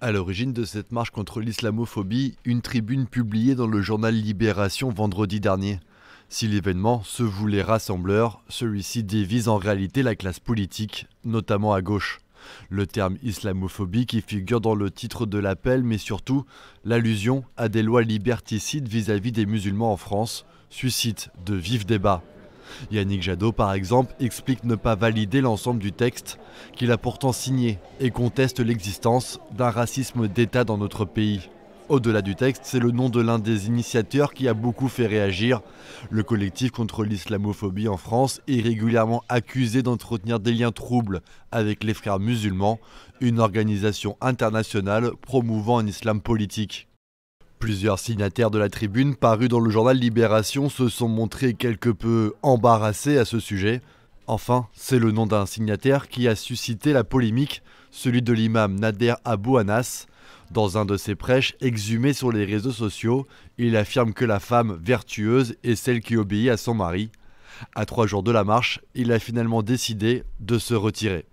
À l'origine de cette marche contre l'islamophobie, une tribune publiée dans le journal Libération vendredi dernier. Si l'événement se voulait rassembleur, celui-ci divise en réalité la classe politique, notamment à gauche. Le terme islamophobie qui figure dans le titre de l'appel, mais surtout l'allusion à des lois liberticides vis à -vis des musulmans en France, suscite de vifs débats. Yannick Jadot, par exemple, explique ne pas valider l'ensemble du texte qu'il a pourtant signé et conteste l'existence d'un racisme d'État dans notre pays. Au-delà du texte, c'est le nom de l'un des initiateurs qui a beaucoup fait réagir. Le collectif contre l'islamophobie en France est régulièrement accusé d'entretenir des liens troubles avec les frères musulmans, une organisation internationale promouvant un islam politique. Plusieurs signataires de la tribune parus dans le journal Libération se sont montrés quelque peu embarrassés à ce sujet. Enfin, c'est le nom d'un signataire qui a suscité la polémique, celui de l'imam Nader Abou Anas. Dans un de ses prêches exhumés sur les réseaux sociaux, il affirme que la femme vertueuse est celle qui obéit à son mari. À trois jours de la marche, il a finalement décidé de se retirer.